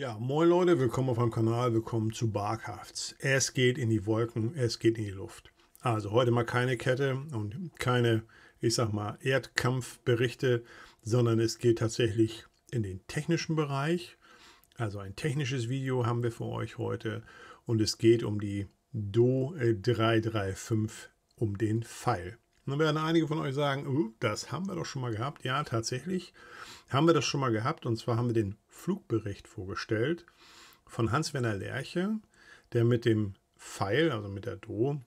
Ja, moin Leute, willkommen auf meinem Kanal, willkommen zu Barkhafts. Es geht in die Wolken, es geht in die Luft. Also heute mal keine Kette und keine, ich sag mal, Erdkampfberichte, sondern es geht tatsächlich in den technischen Bereich. Also ein technisches Video haben wir für euch heute und es geht um die Do 335, um den Pfeil. Dann werden einige von euch sagen, oh, das haben wir doch schon mal gehabt. Ja, tatsächlich haben wir das schon mal gehabt. Und zwar haben wir den Flugbericht vorgestellt von Hans-Werner Lerche, der mit dem Pfeil, also mit der Do,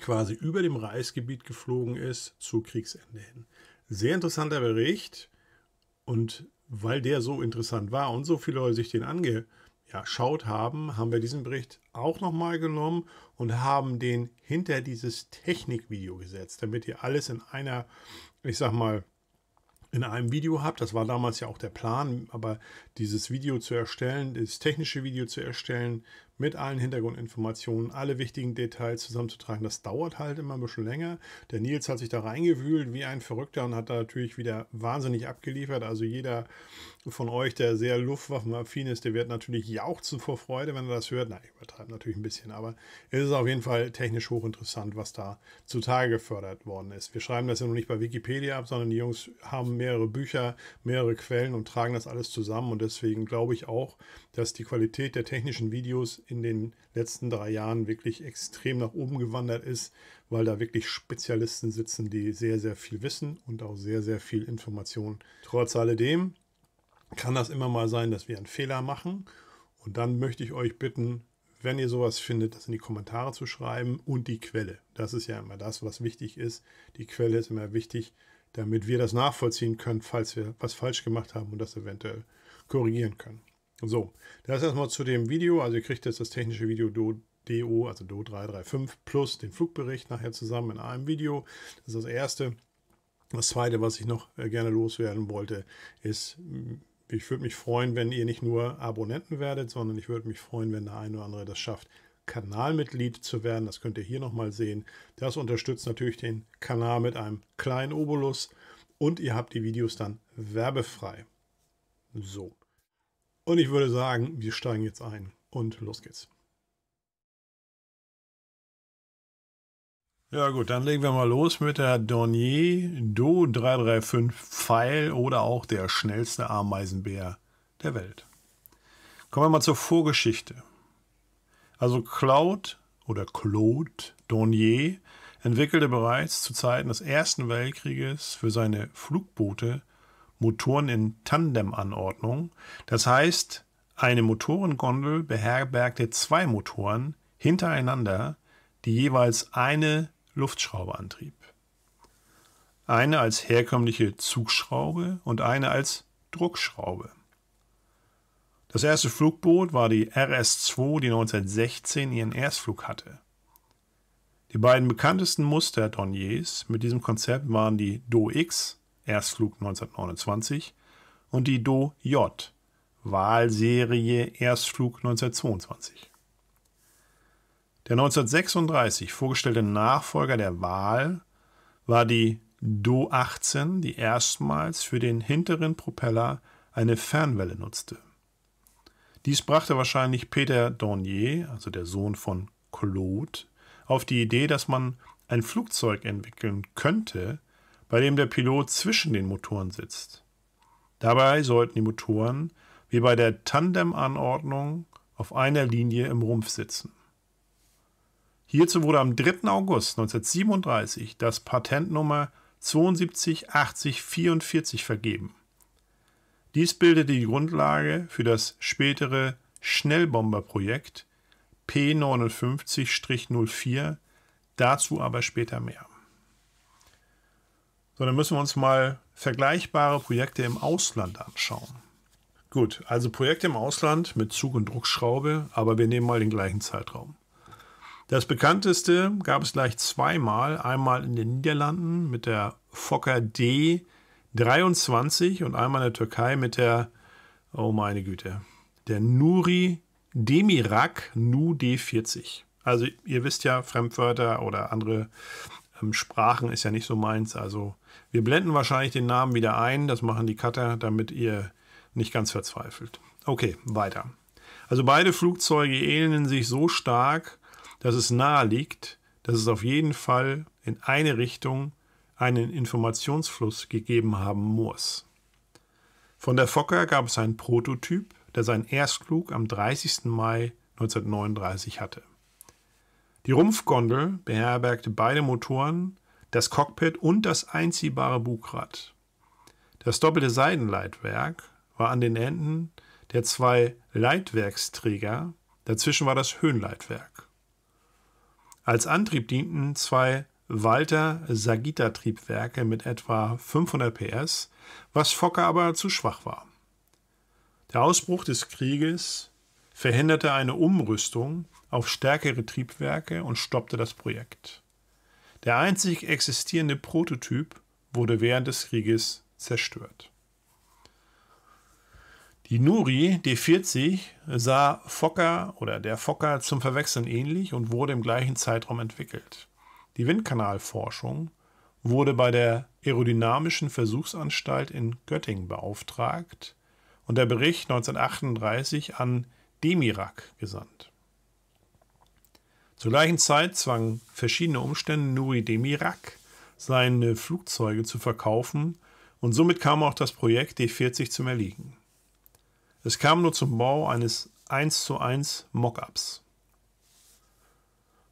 quasi über dem Reichsgebiet geflogen ist zu Kriegsende hin. Sehr interessanter Bericht. Und weil der so interessant war und so viele Leute sich den angeschaut ja, schaut haben, haben wir diesen Bericht auch nochmal genommen und haben den hinter dieses Technikvideo gesetzt, damit ihr alles in einer, ich sag mal, in einem Video habt. Das war damals ja auch der Plan, aber dieses Video zu erstellen, das technische Video zu erstellen, mit allen Hintergrundinformationen, alle wichtigen Details zusammenzutragen. Das dauert halt immer ein bisschen länger. Der Nils hat sich da reingewühlt wie ein Verrückter und hat da natürlich wieder wahnsinnig abgeliefert. Also jeder von euch, der sehr Luftwaffenaffin ist, der wird natürlich jauchzen vor Freude, wenn er das hört. Nein, ich übertreibe natürlich ein bisschen, aber es ist auf jeden Fall technisch hochinteressant, was da zutage gefördert worden ist. Wir schreiben das ja noch nicht bei Wikipedia ab, sondern die Jungs haben mehrere Bücher, mehrere Quellen und tragen das alles zusammen und deswegen glaube ich auch, dass die Qualität der technischen Videos in den letzten drei Jahren wirklich extrem nach oben gewandert ist, weil da wirklich Spezialisten sitzen, die sehr, sehr viel wissen und auch sehr, sehr viel Information. Trotz alledem kann das immer mal sein, dass wir einen Fehler machen. Und dann möchte ich euch bitten, wenn ihr sowas findet, das in die Kommentare zu schreiben und die Quelle. Das ist ja immer das, was wichtig ist. Die Quelle ist immer wichtig, damit wir das nachvollziehen können, falls wir was falsch gemacht haben und das eventuell korrigieren können. So, das erstmal zu dem Video. Also ihr kriegt jetzt das technische Video do, DO, also DO 335 plus den Flugbericht nachher zusammen in einem Video. Das ist das Erste. Das Zweite, was ich noch äh, gerne loswerden wollte, ist, hm, ich würde mich freuen, wenn ihr nicht nur Abonnenten werdet, sondern ich würde mich freuen, wenn der eine oder andere das schafft, Kanalmitglied zu werden. Das könnt ihr hier nochmal sehen. Das unterstützt natürlich den Kanal mit einem kleinen Obolus und ihr habt die Videos dann werbefrei. So. Und ich würde sagen, wir steigen jetzt ein und los geht's. Ja gut, dann legen wir mal los mit der Dornier Do 335 Pfeil oder auch der schnellste Ameisenbär der Welt. Kommen wir mal zur Vorgeschichte. Also Claude oder Claude Dornier entwickelte bereits zu Zeiten des Ersten Weltkrieges für seine Flugboote Motoren in Tandem-Anordnung. Das heißt, eine Motorengondel beherbergte zwei Motoren hintereinander, die jeweils eine Luftschraube antrieb. Eine als herkömmliche Zugschraube und eine als Druckschraube. Das erste Flugboot war die RS-2, die 1916 ihren Erstflug hatte. Die beiden bekanntesten Muster Doniers mit diesem Konzept waren die Do-X Erstflug 1929 und die Do J, Wahlserie Erstflug 1922. Der 1936 vorgestellte Nachfolger der Wahl war die Do 18, die erstmals für den hinteren Propeller eine Fernwelle nutzte. Dies brachte wahrscheinlich Peter Dornier, also der Sohn von Claude, auf die Idee, dass man ein Flugzeug entwickeln könnte, bei dem der Pilot zwischen den Motoren sitzt. Dabei sollten die Motoren, wie bei der Tandem-Anordnung, auf einer Linie im Rumpf sitzen. Hierzu wurde am 3. August 1937 das Patentnummer 728044 vergeben. Dies bildete die Grundlage für das spätere Schnellbomberprojekt P59-04, dazu aber später mehr sondern müssen wir uns mal vergleichbare Projekte im Ausland anschauen. Gut, also Projekte im Ausland mit Zug- und Druckschraube, aber wir nehmen mal den gleichen Zeitraum. Das bekannteste gab es gleich zweimal. Einmal in den Niederlanden mit der Fokker D23 und einmal in der Türkei mit der, oh meine Güte, der Nuri Demirak Nu D40. Also ihr wisst ja, Fremdwörter oder andere ähm, Sprachen ist ja nicht so meins. Also wir blenden wahrscheinlich den Namen wieder ein, das machen die Cutter, damit ihr nicht ganz verzweifelt. Okay, weiter. Also beide Flugzeuge ähneln sich so stark, dass es nahe liegt, dass es auf jeden Fall in eine Richtung einen Informationsfluss gegeben haben muss. Von der Fokker gab es einen Prototyp, der seinen Erstflug am 30. Mai 1939 hatte. Die Rumpfgondel beherbergte beide Motoren das Cockpit und das einziehbare Bugrad. Das doppelte Seidenleitwerk war an den Enden der zwei Leitwerksträger, dazwischen war das Höhenleitwerk. Als Antrieb dienten zwei Walter Sagita Triebwerke mit etwa 500 PS, was Fokker aber zu schwach war. Der Ausbruch des Krieges verhinderte eine Umrüstung auf stärkere Triebwerke und stoppte das Projekt. Der einzig existierende Prototyp wurde während des Krieges zerstört. Die Nuri D40 sah Fokker oder der Fokker zum Verwechseln ähnlich und wurde im gleichen Zeitraum entwickelt. Die Windkanalforschung wurde bei der Aerodynamischen Versuchsanstalt in Göttingen beauftragt und der Bericht 1938 an Demirak gesandt. Zur gleichen Zeit zwangen verschiedene Umstände Nuri Demirak, seine Flugzeuge zu verkaufen und somit kam auch das Projekt D40 zum Erliegen. Es kam nur zum Bau eines 1 zu 1 Mockups.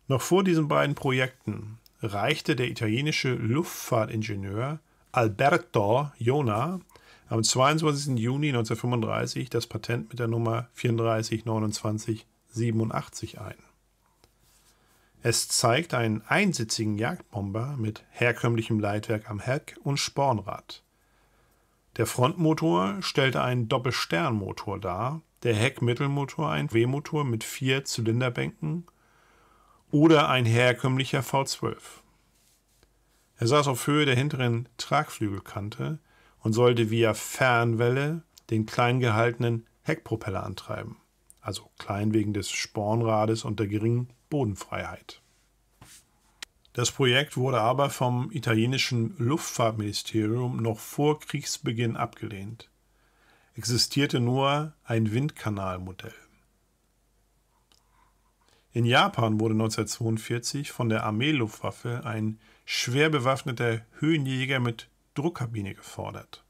Noch vor diesen beiden Projekten reichte der italienische Luftfahrtingenieur Alberto Jona am 22. Juni 1935 das Patent mit der Nummer 342987 ein. Es zeigt einen einsitzigen Jagdbomber mit herkömmlichem Leitwerk am Heck und Spornrad. Der Frontmotor stellte einen Doppelsternmotor dar, der Heckmittelmotor ein W-Motor mit vier Zylinderbänken oder ein herkömmlicher V12. Er saß auf Höhe der hinteren Tragflügelkante und sollte via Fernwelle den klein gehaltenen Heckpropeller antreiben, also klein wegen des Spornrades und der geringen Bodenfreiheit. Das Projekt wurde aber vom italienischen Luftfahrtministerium noch vor Kriegsbeginn abgelehnt. Existierte nur ein Windkanalmodell. In Japan wurde 1942 von der Armeeluftwaffe ein schwer bewaffneter Höhenjäger mit Druckkabine gefordert.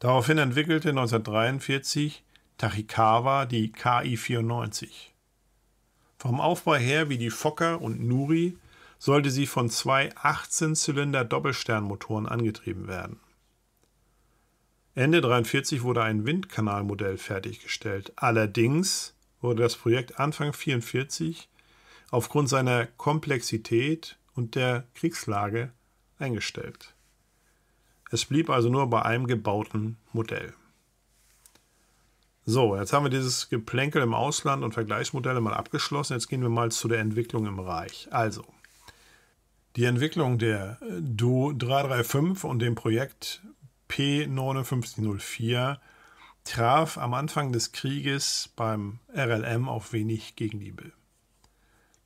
Daraufhin entwickelte 1943 Tachikawa die KI-94. Vom Aufbau her wie die Fokker und Nuri sollte sie von zwei 18-Zylinder-Doppelsternmotoren angetrieben werden. Ende 43 wurde ein Windkanalmodell fertiggestellt. Allerdings wurde das Projekt Anfang 44 aufgrund seiner Komplexität und der Kriegslage eingestellt. Es blieb also nur bei einem gebauten Modell. So, jetzt haben wir dieses Geplänkel im Ausland und Vergleichsmodelle mal abgeschlossen. Jetzt gehen wir mal zu der Entwicklung im Reich. Also, die Entwicklung der Do 335 und dem Projekt P5904 traf am Anfang des Krieges beim RLM auf wenig Gegenliebe.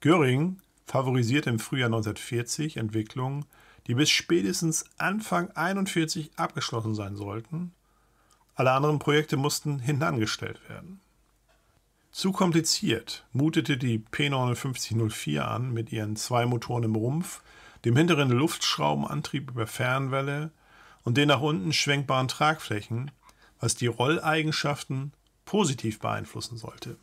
Göring favorisierte im Frühjahr 1940 Entwicklungen, die bis spätestens Anfang 1941 abgeschlossen sein sollten alle anderen Projekte mussten hinten angestellt werden. Zu kompliziert mutete die P5904 an mit ihren zwei Motoren im Rumpf, dem hinteren Luftschraubenantrieb über Fernwelle und den nach unten schwenkbaren Tragflächen, was die Rolleigenschaften positiv beeinflussen sollte.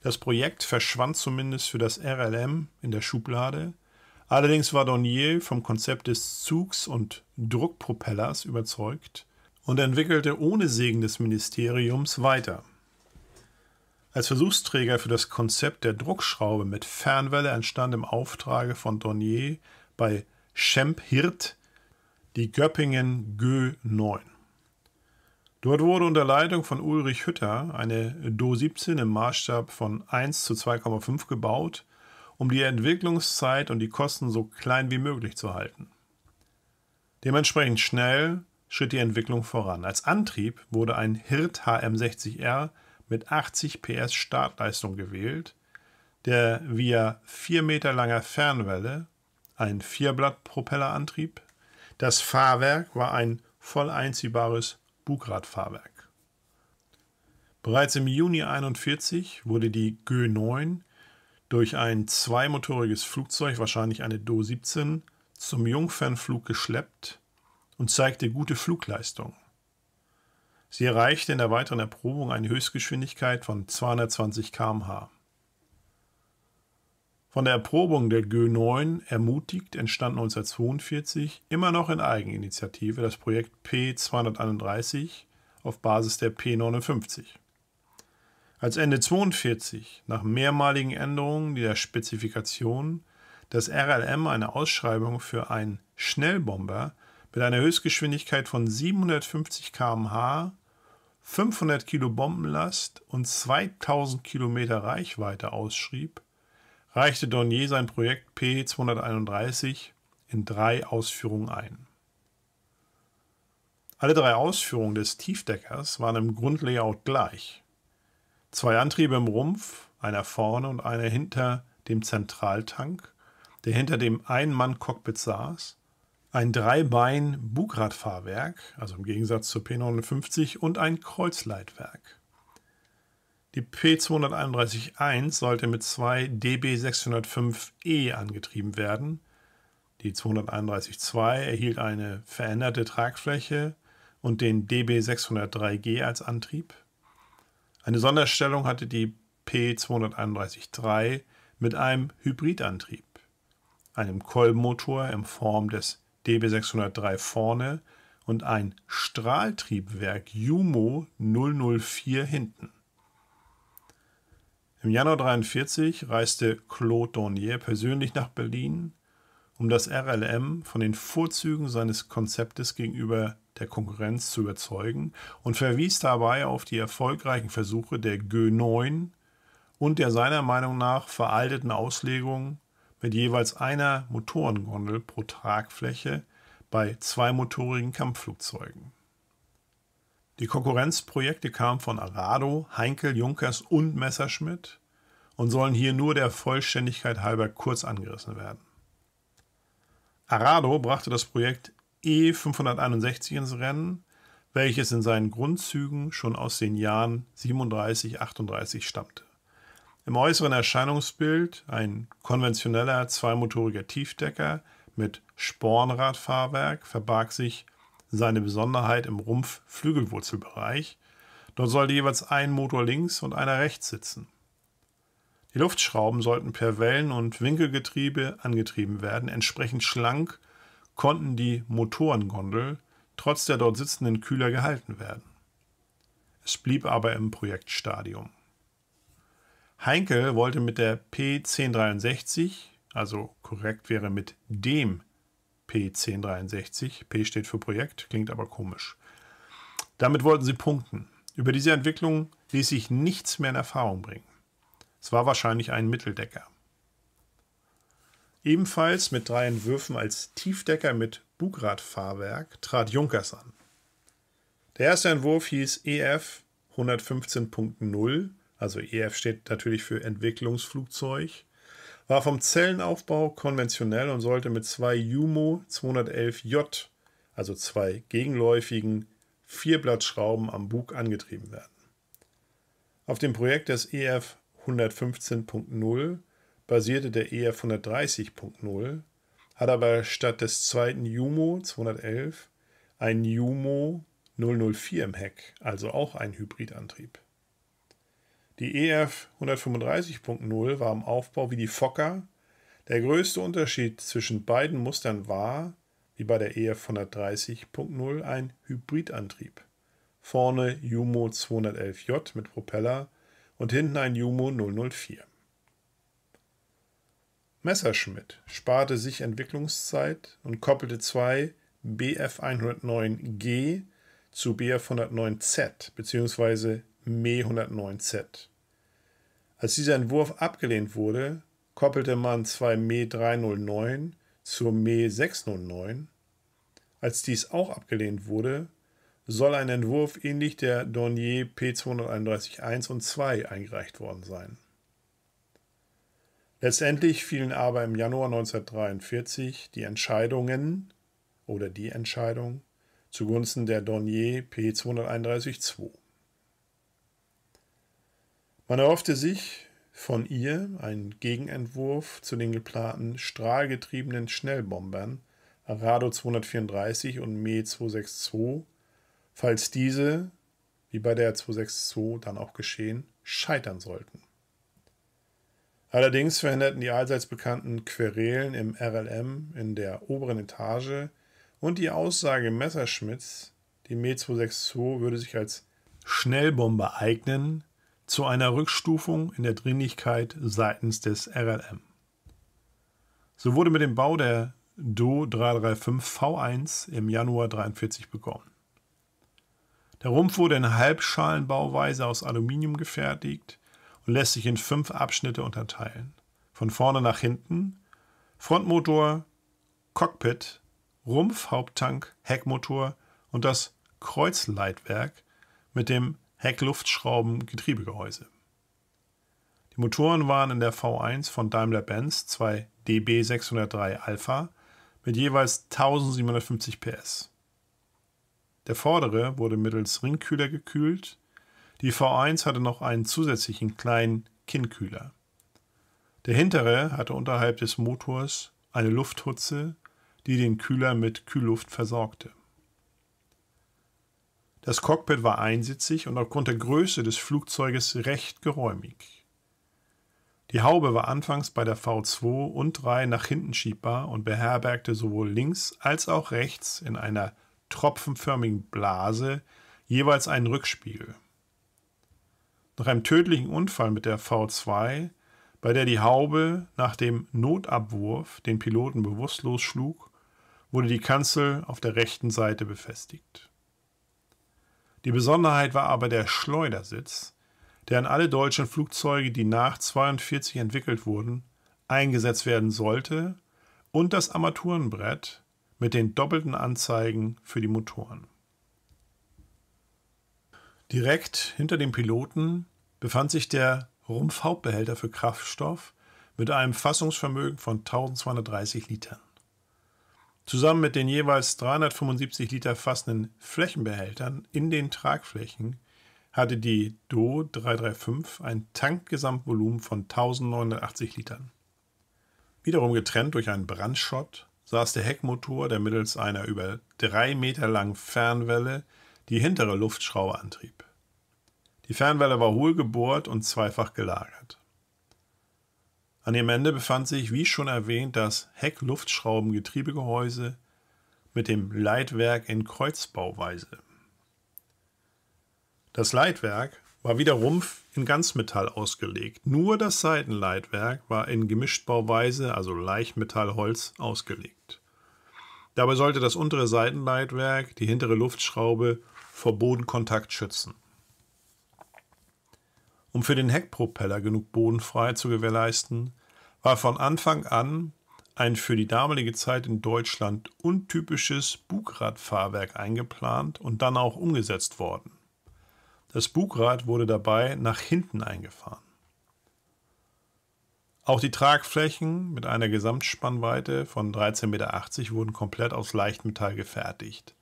Das Projekt verschwand zumindest für das RLM in der Schublade. Allerdings war Dornier vom Konzept des Zugs und Druckpropellers überzeugt, und entwickelte ohne Segen des Ministeriums weiter. Als Versuchsträger für das Konzept der Druckschraube mit Fernwelle entstand im Auftrage von Dornier bei Schemphirt die Göppingen Gö 9. Dort wurde unter Leitung von Ulrich Hütter eine Do 17 im Maßstab von 1 zu 2,5 gebaut, um die Entwicklungszeit und die Kosten so klein wie möglich zu halten. Dementsprechend schnell schritt die Entwicklung voran. Als Antrieb wurde ein Hirt HM60R mit 80 PS Startleistung gewählt, der via 4 Meter langer Fernwelle ein vierblatt antrieb. Das Fahrwerk war ein voll einziehbares Bugradfahrwerk. Bereits im Juni 1941 wurde die Gö9 durch ein zweimotoriges Flugzeug, wahrscheinlich eine Do-17, zum Jungfernflug geschleppt und zeigte gute Flugleistung. Sie erreichte in der weiteren Erprobung eine Höchstgeschwindigkeit von 220 km/h. Von der Erprobung der Gö9 ermutigt entstand 1942 immer noch in Eigeninitiative das Projekt P231 auf Basis der P59. Als Ende 1942 nach mehrmaligen Änderungen der Spezifikation das RLM eine Ausschreibung für einen Schnellbomber mit einer Höchstgeschwindigkeit von 750 km/h, 500 Kilo Bombenlast und 2000 km Reichweite ausschrieb, reichte Dornier sein Projekt P231 in drei Ausführungen ein. Alle drei Ausführungen des Tiefdeckers waren im Grundlayout gleich. Zwei Antriebe im Rumpf, einer vorne und einer hinter dem Zentraltank, der hinter dem Ein-Mann-Cockpit saß, ein Dreibein-Bugradfahrwerk, also im Gegensatz zur P59, und ein Kreuzleitwerk. Die P231-1 sollte mit zwei DB605E angetrieben werden. Die 231-2 erhielt eine veränderte Tragfläche und den DB603G als Antrieb. Eine Sonderstellung hatte die P231-3 mit einem Hybridantrieb, einem Kolbenmotor in Form des DB603 vorne und ein Strahltriebwerk Jumo 004 hinten. Im Januar 1943 reiste Claude Dornier persönlich nach Berlin, um das RLM von den Vorzügen seines Konzeptes gegenüber der Konkurrenz zu überzeugen und verwies dabei auf die erfolgreichen Versuche der G9 und der seiner Meinung nach veralteten Auslegung mit jeweils einer Motorengondel pro Tragfläche bei zweimotorigen Kampfflugzeugen. Die Konkurrenzprojekte kamen von Arado, Heinkel, Junkers und Messerschmitt und sollen hier nur der Vollständigkeit halber kurz angerissen werden. Arado brachte das Projekt E561 ins Rennen, welches in seinen Grundzügen schon aus den Jahren 37-38 stammte. Im äußeren Erscheinungsbild ein konventioneller zweimotoriger Tiefdecker mit Spornradfahrwerk verbarg sich seine Besonderheit im Rumpf-Flügelwurzelbereich. Dort sollte jeweils ein Motor links und einer rechts sitzen. Die Luftschrauben sollten per Wellen- und Winkelgetriebe angetrieben werden. Entsprechend schlank konnten die Motorengondel trotz der dort sitzenden Kühler gehalten werden. Es blieb aber im Projektstadium. Heinkel wollte mit der P1063, also korrekt wäre mit dem P1063, P steht für Projekt, klingt aber komisch. Damit wollten sie punkten. Über diese Entwicklung ließ sich nichts mehr in Erfahrung bringen. Es war wahrscheinlich ein Mitteldecker. Ebenfalls mit drei Entwürfen als Tiefdecker mit Bugradfahrwerk trat Junkers an. Der erste Entwurf hieß EF 115.0 also EF steht natürlich für Entwicklungsflugzeug. War vom Zellenaufbau konventionell und sollte mit zwei Jumo 211J, also zwei gegenläufigen Vierblattschrauben am Bug angetrieben werden. Auf dem Projekt des EF 115.0 basierte der EF 130.0, hat aber statt des zweiten Jumo 211 ein Jumo 004 im Heck, also auch ein Hybridantrieb. Die EF 135.0 war im Aufbau wie die Fokker. Der größte Unterschied zwischen beiden Mustern war, wie bei der EF 130.0, ein Hybridantrieb. Vorne Jumo 211J mit Propeller und hinten ein Jumo 004. Messerschmidt sparte sich Entwicklungszeit und koppelte zwei Bf 109G zu Bf 109Z bzw. ME 109Z. Als dieser Entwurf abgelehnt wurde, koppelte man zwei ME 309 zur ME 609. Als dies auch abgelehnt wurde, soll ein Entwurf ähnlich der Dornier P231-1 und 2 eingereicht worden sein. Letztendlich fielen aber im Januar 1943 die Entscheidungen oder die Entscheidung zugunsten der Dornier P231-2. Man erhoffte sich von ihr einen Gegenentwurf zu den geplanten strahlgetriebenen Schnellbombern Arado 234 und Me 262, falls diese, wie bei der 262 dann auch geschehen, scheitern sollten. Allerdings verhinderten die allseits bekannten Querelen im RLM in der oberen Etage und die Aussage Messerschmitts, die Me 262 würde sich als Schnellbomber eignen, zu einer Rückstufung in der Dringlichkeit seitens des RLM. So wurde mit dem Bau der Do 335 V1 im Januar 43 begonnen. Der Rumpf wurde in Halbschalenbauweise aus Aluminium gefertigt und lässt sich in fünf Abschnitte unterteilen. Von vorne nach hinten, Frontmotor, Cockpit, Rumpf, Haupttank, Heckmotor und das Kreuzleitwerk mit dem Heckluftschrauben Getriebegehäuse. Die Motoren waren in der V1 von Daimler-Benz zwei DB603 Alpha mit jeweils 1750 PS. Der vordere wurde mittels Ringkühler gekühlt, die V1 hatte noch einen zusätzlichen kleinen Kinnkühler. Der hintere hatte unterhalb des Motors eine Lufthutze, die den Kühler mit Kühlluft versorgte. Das Cockpit war einsitzig und aufgrund der Größe des Flugzeuges recht geräumig. Die Haube war anfangs bei der V2 und 3 nach hinten schiebbar und beherbergte sowohl links als auch rechts in einer tropfenförmigen Blase jeweils einen Rückspiegel. Nach einem tödlichen Unfall mit der V2, bei der die Haube nach dem Notabwurf den Piloten bewusstlos schlug, wurde die Kanzel auf der rechten Seite befestigt. Die Besonderheit war aber der Schleudersitz, der an alle deutschen Flugzeuge, die nach 1942 entwickelt wurden, eingesetzt werden sollte, und das Armaturenbrett mit den doppelten Anzeigen für die Motoren. Direkt hinter dem Piloten befand sich der Rumpfhauptbehälter für Kraftstoff mit einem Fassungsvermögen von 1230 Litern zusammen mit den jeweils 375 Liter fassenden Flächenbehältern in den Tragflächen hatte die Do 335 ein Tankgesamtvolumen von 1980 Litern. Wiederum getrennt durch einen Brandschott saß der Heckmotor, der mittels einer über drei Meter langen Fernwelle die hintere Luftschraube antrieb. Die Fernwelle war hohl gebohrt und zweifach gelagert. An dem Ende befand sich, wie schon erwähnt, das heck getriebegehäuse mit dem Leitwerk in Kreuzbauweise. Das Leitwerk war wie der Rumpf in Ganzmetall ausgelegt. Nur das Seitenleitwerk war in Gemischtbauweise, also Leichtmetallholz, ausgelegt. Dabei sollte das untere Seitenleitwerk die hintere Luftschraube vor Bodenkontakt schützen. Um für den Heckpropeller genug Boden frei zu gewährleisten, war von Anfang an ein für die damalige Zeit in Deutschland untypisches Bugradfahrwerk eingeplant und dann auch umgesetzt worden. Das Bugrad wurde dabei nach hinten eingefahren. Auch die Tragflächen mit einer Gesamtspannweite von 13,80 Meter wurden komplett aus Leichtmetall gefertigt.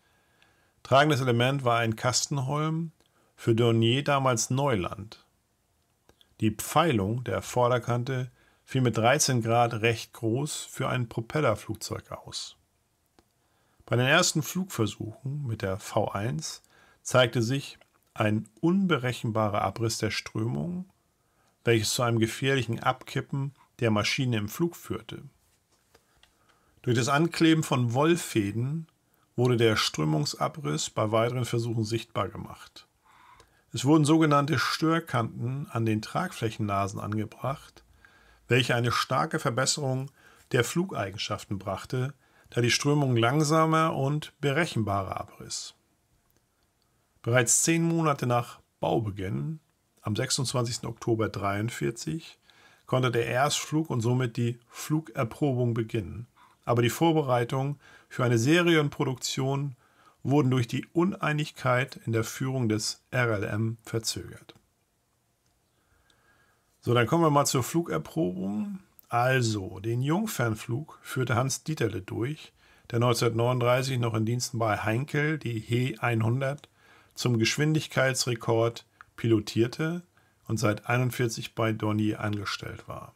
Tragendes Element war ein Kastenholm, für Dornier damals Neuland. Die Pfeilung der Vorderkante fiel mit 13 Grad recht groß für ein Propellerflugzeug aus. Bei den ersten Flugversuchen mit der V1 zeigte sich ein unberechenbarer Abriss der Strömung, welches zu einem gefährlichen Abkippen der Maschine im Flug führte. Durch das Ankleben von Wollfäden wurde der Strömungsabriss bei weiteren Versuchen sichtbar gemacht. Es wurden sogenannte Störkanten an den Tragflächennasen angebracht, welche eine starke Verbesserung der Flugeigenschaften brachte, da die Strömung langsamer und berechenbarer abriss. Bereits zehn Monate nach Baubeginn, am 26. Oktober 1943, konnte der Erstflug und somit die Flugerprobung beginnen. Aber die Vorbereitung für eine Serienproduktion wurden durch die Uneinigkeit in der Führung des RLM verzögert. So, dann kommen wir mal zur Flugerprobung. Also, den Jungfernflug führte Hans Dieterle durch, der 1939 noch in Diensten bei Heinkel die He 100 zum Geschwindigkeitsrekord pilotierte und seit 1941 bei Donny angestellt war.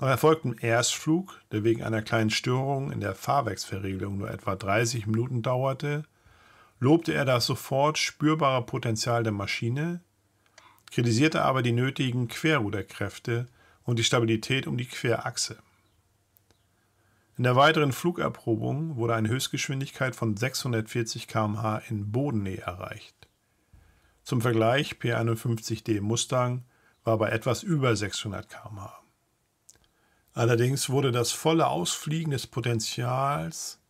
Nach erfolgten Erstflug, der wegen einer kleinen Störung in der Fahrwerksverriegelung nur etwa 30 Minuten dauerte, lobte er das sofort spürbare Potenzial der Maschine, kritisierte aber die nötigen Querruderkräfte und die Stabilität um die Querachse. In der weiteren Flugerprobung wurde eine Höchstgeschwindigkeit von 640 km/h in Bodennähe erreicht. Zum Vergleich, P51D Mustang war bei etwas über 600 km/h. Allerdings wurde das volle Ausfliegen des Potenzials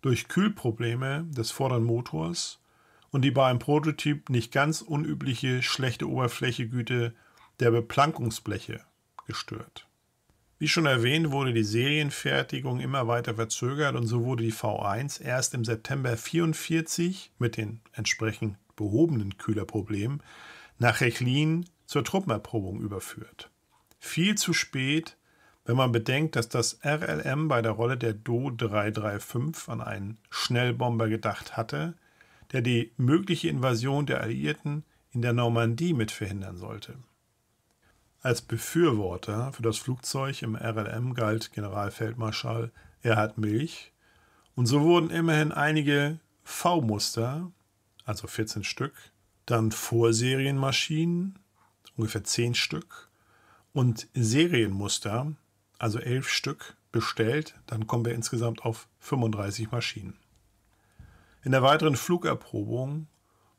durch Kühlprobleme des vorderen Motors und die bei einem Prototyp nicht ganz unübliche schlechte Oberflächegüte der Beplankungsbleche gestört. Wie schon erwähnt, wurde die Serienfertigung immer weiter verzögert und so wurde die V1 erst im September 1944 mit den entsprechend behobenen Kühlerproblemen nach Rechlin zur Truppenerprobung überführt. Viel zu spät wenn man bedenkt, dass das RLM bei der Rolle der Do-335 an einen Schnellbomber gedacht hatte, der die mögliche Invasion der Alliierten in der Normandie mit verhindern sollte. Als Befürworter für das Flugzeug im RLM galt Generalfeldmarschall Erhard Milch, und so wurden immerhin einige V-Muster, also 14 Stück, dann Vorserienmaschinen, ungefähr 10 Stück, und Serienmuster, also elf Stück, bestellt, dann kommen wir insgesamt auf 35 Maschinen. In der weiteren Flugerprobung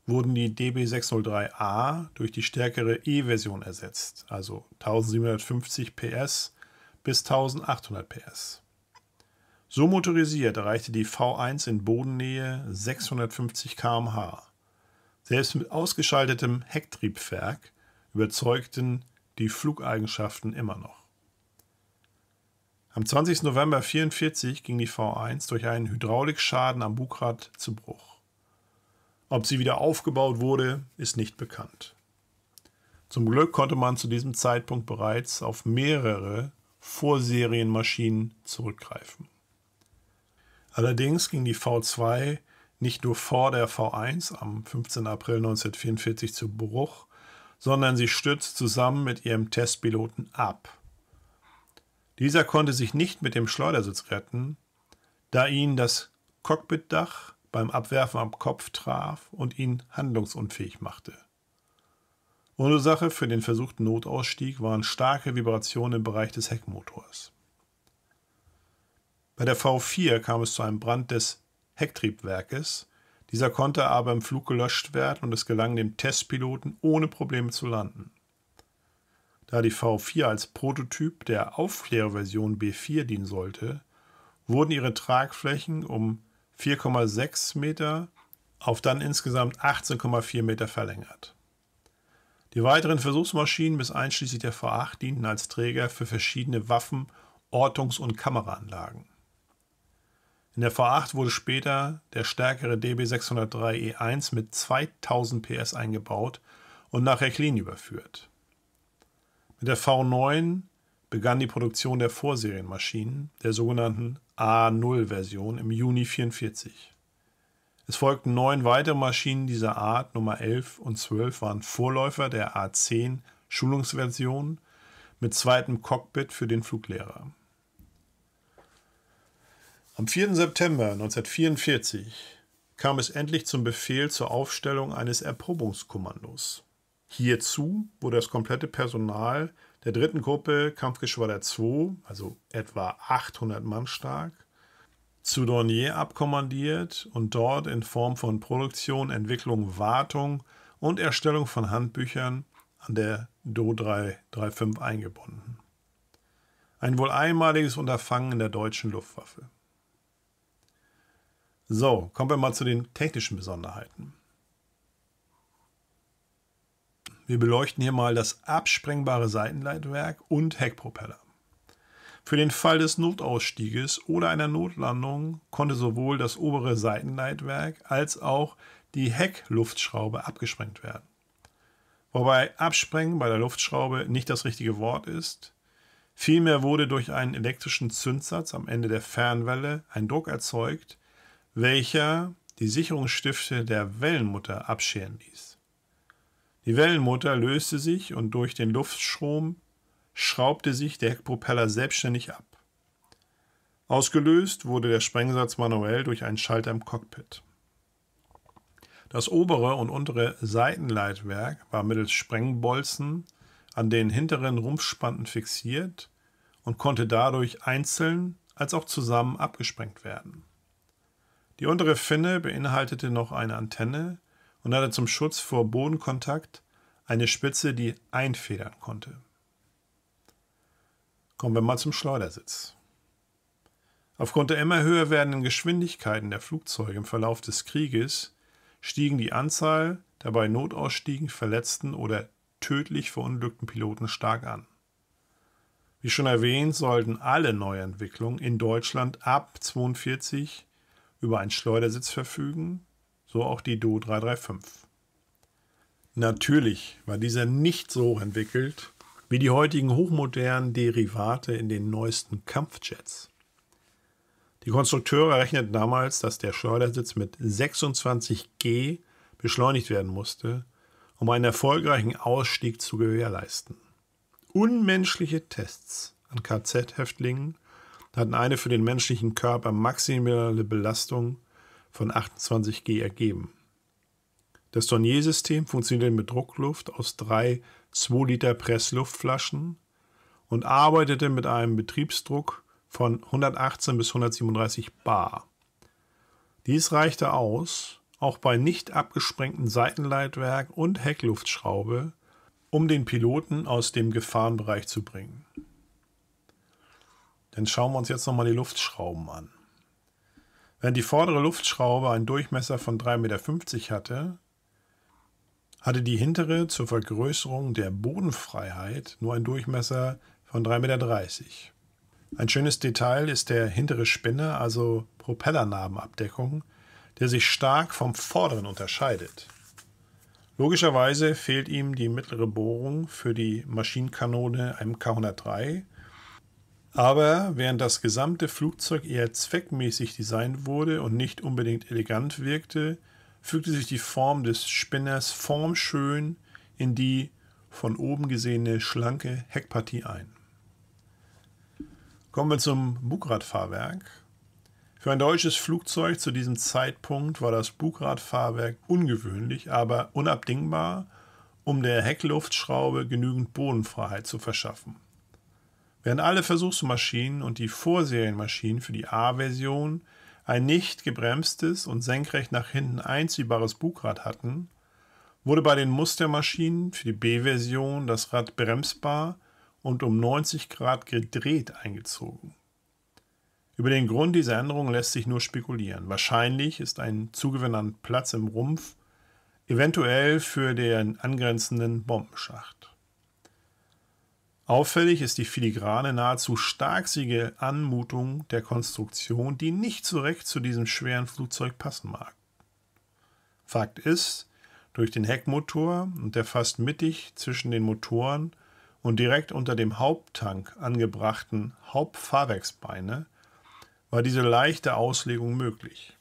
wurden die DB603A durch die stärkere E-Version ersetzt, also 1750 PS bis 1800 PS. So motorisiert erreichte die V1 in Bodennähe 650 km/h. Selbst mit ausgeschaltetem Hecktriebwerk überzeugten die Flugeigenschaften immer noch. Am 20. November 1944 ging die V1 durch einen Hydraulikschaden am Bugrad zu Bruch. Ob sie wieder aufgebaut wurde, ist nicht bekannt. Zum Glück konnte man zu diesem Zeitpunkt bereits auf mehrere Vorserienmaschinen zurückgreifen. Allerdings ging die V2 nicht nur vor der V1 am 15. April 1944 zu Bruch, sondern sie stürzt zusammen mit ihrem Testpiloten ab dieser konnte sich nicht mit dem Schleudersitz retten, da ihn das Cockpitdach beim Abwerfen am Kopf traf und ihn handlungsunfähig machte. Ursache für den versuchten Notausstieg waren starke Vibrationen im Bereich des Heckmotors. Bei der V4 kam es zu einem Brand des Hecktriebwerkes. Dieser konnte aber im Flug gelöscht werden und es gelang dem Testpiloten ohne Probleme zu landen. Da die V4 als Prototyp der Aufklärversion B4 dienen sollte, wurden ihre Tragflächen um 4,6 Meter auf dann insgesamt 18,4 Meter verlängert. Die weiteren Versuchsmaschinen bis einschließlich der V8 dienten als Träger für verschiedene Waffen, Ortungs- und Kameraanlagen. In der V8 wurde später der stärkere DB603E1 e mit 2000 PS eingebaut und nach Recklin überführt. Mit der V9 begann die Produktion der Vorserienmaschinen, der sogenannten A0-Version, im Juni 1944. Es folgten neun weitere Maschinen dieser Art, Nummer 11 und 12 waren Vorläufer der A10 Schulungsversion mit zweitem Cockpit für den Fluglehrer. Am 4. September 1944 kam es endlich zum Befehl zur Aufstellung eines Erprobungskommandos. Hierzu wurde das komplette Personal der dritten Gruppe Kampfgeschwader 2, also etwa 800 Mann stark, zu Dornier abkommandiert und dort in Form von Produktion, Entwicklung, Wartung und Erstellung von Handbüchern an der Do 335 eingebunden. Ein wohl einmaliges Unterfangen in der deutschen Luftwaffe. So, kommen wir mal zu den technischen Besonderheiten. Wir beleuchten hier mal das absprengbare Seitenleitwerk und Heckpropeller. Für den Fall des Notausstieges oder einer Notlandung konnte sowohl das obere Seitenleitwerk als auch die Heckluftschraube abgesprengt werden. Wobei Absprengen bei der Luftschraube nicht das richtige Wort ist. Vielmehr wurde durch einen elektrischen Zündsatz am Ende der Fernwelle ein Druck erzeugt, welcher die Sicherungsstifte der Wellenmutter abscheren ließ. Die Wellenmutter löste sich und durch den Luftstrom schraubte sich der Heckpropeller selbstständig ab. Ausgelöst wurde der Sprengsatz manuell durch einen Schalter im Cockpit. Das obere und untere Seitenleitwerk war mittels Sprengbolzen an den hinteren Rumpfspanten fixiert und konnte dadurch einzeln als auch zusammen abgesprengt werden. Die untere Finne beinhaltete noch eine Antenne, und hatte zum Schutz vor Bodenkontakt eine Spitze, die einfedern konnte. Kommen wir mal zum Schleudersitz. Aufgrund der immer höher werdenden Geschwindigkeiten der Flugzeuge im Verlauf des Krieges stiegen die Anzahl der bei Notausstiegen verletzten oder tödlich verunglückten Piloten stark an. Wie schon erwähnt, sollten alle Neuentwicklungen in Deutschland ab 1942 über einen Schleudersitz verfügen, so auch die Do 335. Natürlich war dieser nicht so entwickelt wie die heutigen hochmodernen Derivate in den neuesten Kampfjets. Die Konstrukteure rechneten damals, dass der Schleudersitz mit 26 G beschleunigt werden musste, um einen erfolgreichen Ausstieg zu gewährleisten. Unmenschliche Tests an KZ-Häftlingen hatten eine für den menschlichen Körper maximale Belastung von 28G ergeben. Das Dornier-System funktioniert mit Druckluft aus drei 2-Liter Pressluftflaschen und arbeitete mit einem Betriebsdruck von 118 bis 137 Bar. Dies reichte aus, auch bei nicht abgesprengten Seitenleitwerk und Heckluftschraube, um den Piloten aus dem Gefahrenbereich zu bringen. Dann schauen wir uns jetzt nochmal die Luftschrauben an. Wenn die vordere Luftschraube einen Durchmesser von 3,50 Meter hatte, hatte die hintere zur Vergrößerung der Bodenfreiheit nur einen Durchmesser von 3,30 Meter. Ein schönes Detail ist der hintere Spinner, also Propellernarbenabdeckung, der sich stark vom vorderen unterscheidet. Logischerweise fehlt ihm die mittlere Bohrung für die Maschinenkanone MK103 aber während das gesamte Flugzeug eher zweckmäßig designt wurde und nicht unbedingt elegant wirkte, fügte sich die Form des Spinners formschön in die von oben gesehene schlanke Heckpartie ein. Kommen wir zum Bugradfahrwerk. Für ein deutsches Flugzeug zu diesem Zeitpunkt war das Bugradfahrwerk ungewöhnlich, aber unabdingbar, um der Heckluftschraube genügend Bodenfreiheit zu verschaffen werden alle Versuchsmaschinen und die Vorserienmaschinen für die A-Version ein nicht gebremstes und senkrecht nach hinten einziehbares Bugrad hatten, wurde bei den Mustermaschinen für die B-Version das Rad bremsbar und um 90 Grad gedreht eingezogen. Über den Grund dieser Änderung lässt sich nur spekulieren. Wahrscheinlich ist ein Zugewinn an Platz im Rumpf eventuell für den angrenzenden Bombenschacht. Auffällig ist die filigrane, nahezu starksige Anmutung der Konstruktion, die nicht so recht zu diesem schweren Flugzeug passen mag. Fakt ist, durch den Heckmotor und der fast mittig zwischen den Motoren und direkt unter dem Haupttank angebrachten Hauptfahrwerksbeine war diese leichte Auslegung möglich.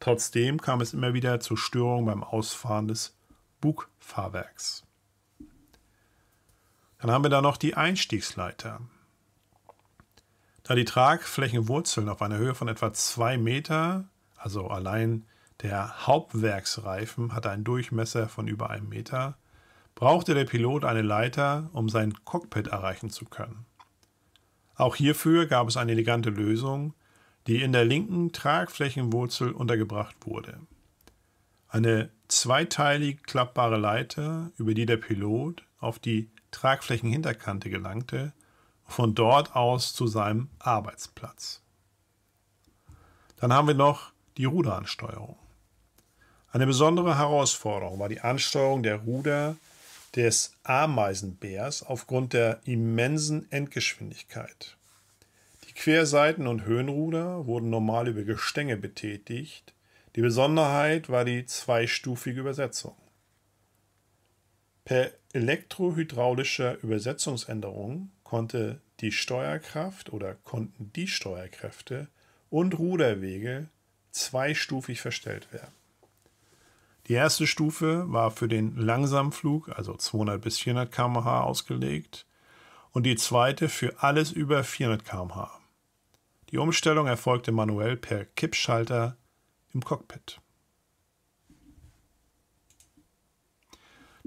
Trotzdem kam es immer wieder zu Störungen beim Ausfahren des Bugfahrwerks. Dann haben wir da noch die Einstiegsleiter. Da die Tragflächenwurzeln auf einer Höhe von etwa 2 Meter, also allein der Hauptwerksreifen hatte einen Durchmesser von über einem Meter, brauchte der Pilot eine Leiter, um sein Cockpit erreichen zu können. Auch hierfür gab es eine elegante Lösung, die in der linken Tragflächenwurzel untergebracht wurde. Eine zweiteilig klappbare Leiter, über die der Pilot auf die Tragflächenhinterkante gelangte, von dort aus zu seinem Arbeitsplatz. Dann haben wir noch die Ruderansteuerung. Eine besondere Herausforderung war die Ansteuerung der Ruder des Ameisenbärs aufgrund der immensen Endgeschwindigkeit. Die Querseiten- und Höhenruder wurden normal über Gestänge betätigt. Die Besonderheit war die zweistufige Übersetzung. Per elektrohydraulischer Übersetzungsänderung konnte die Steuerkraft oder konnten die Steuerkräfte und Ruderwege zweistufig verstellt werden. Die erste Stufe war für den Langsamflug, also 200 bis 400 km/h ausgelegt und die zweite für alles über 400 km/h. Die Umstellung erfolgte manuell per Kippschalter im Cockpit.